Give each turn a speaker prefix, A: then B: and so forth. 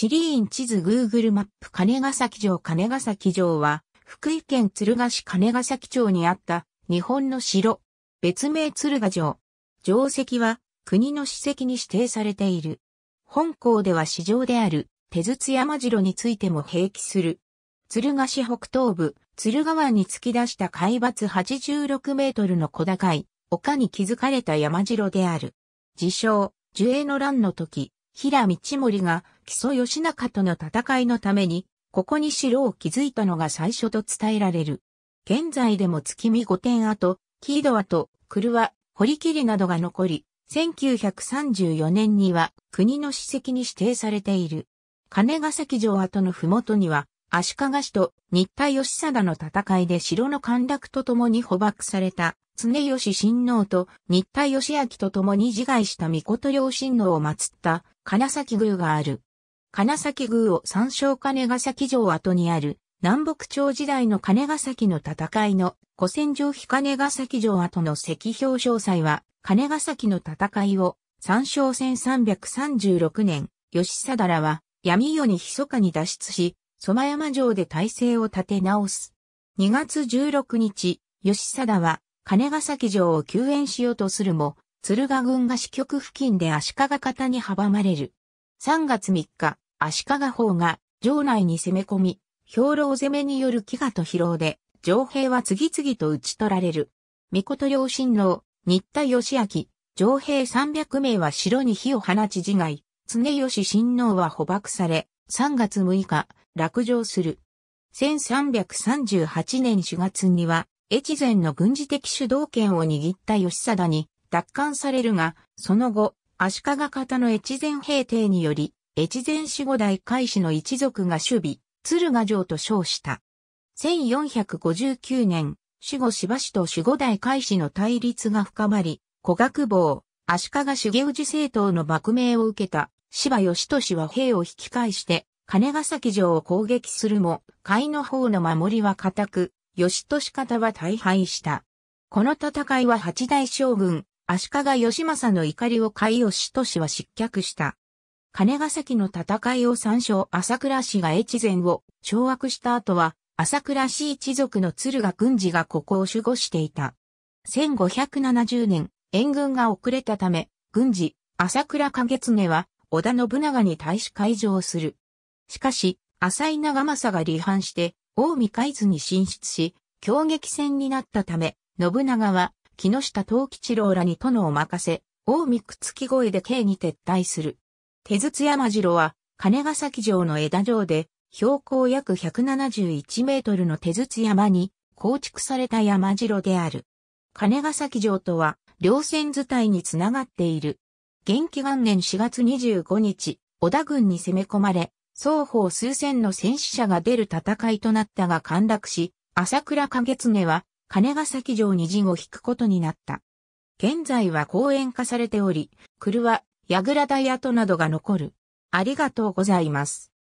A: 地理院地図 Google マップ金ヶ崎城金ヶ崎城は、福井県鶴ヶ市金ヶ崎町にあった日本の城、別名鶴ヶ城。城跡は国の史跡に指定されている。本校では市場である手筒山城についても併記する。鶴ヶ市北東部、鶴ヶ湾に突き出した海抜86メートルの小高い、丘に築かれた山城である。自称、樹栄の乱の時、平道森が木曽義仲との戦いのために、ここに城を築いたのが最初と伝えられる。現在でも月見御殿跡、木ード跡、車、堀切などが残り、1934年には国の史跡に指定されている。金ヶ崎城跡の麓には、足利氏と日田義貞の戦いで城の陥落とともに捕獲された常吉親王と日田義明とともに自害した御両親王を祀った金崎宮がある。金崎宮を参照金ヶ崎城跡にある、南北朝時代の金ヶ崎の戦いの古戦場非金ヶ崎城跡の石表詳細は、金ヶ崎の戦いを、参照1336年、吉貞らは闇夜に密かに脱出し、蕎麦山城で体制を立て直す。2月16日、吉貞は金ヶ崎城を救援しようとするも、鶴ヶ軍が支局付近で足利方に阻まれる。3月3日、足利法が城内に攻め込み、兵糧攻めによる飢餓と疲労で、城兵は次々と討ち取られる。御事両親王、新田義明、城兵300名は城に火を放ち自害、常吉親王は捕獲され、3月6日、落城する。1338年4月には、越前の軍事的主導権を握った義貞に奪還されるが、その後、足利方の越前平定により、越前守護代海士の一族が守備、鶴ヶ城と称した。1459年、守護柴氏と守護代海士の対立が深まり、古学坊、足利重氏政党の幕命を受けた柴義俊は兵を引き返して、金ヶ崎城を攻撃するも、海の方の守りは固く、義俊方は大敗した。この戦いは八大将軍、足利義政の怒りを買い義俊は失脚した。金ヶ崎の戦いを参照朝倉氏が越前を掌握した後は、朝倉氏一族の鶴賀軍事がここを守護していた。1570年、援軍が遅れたため、軍事、朝倉景経は、織田信長に対し会場する。しかし、浅井長政が離反して、近江海津に進出し、強撃戦になったため、信長は、木下藤吉郎らに殿を任せ、近江くつき声で刑に撤退する。手筒山城は、金ヶ崎城の枝城で、標高約171メートルの手筒山に構築された山城である。金ヶ崎城とは、両線図体につながっている。元気元年4月25日、織田軍に攻め込まれ、双方数千の戦死者が出る戦いとなったが陥落し、朝倉景恒は金ヶ崎城に陣を引くことになった。現在は公園化されており、車、櫓倉ダイなどが残る。ありがとうございます。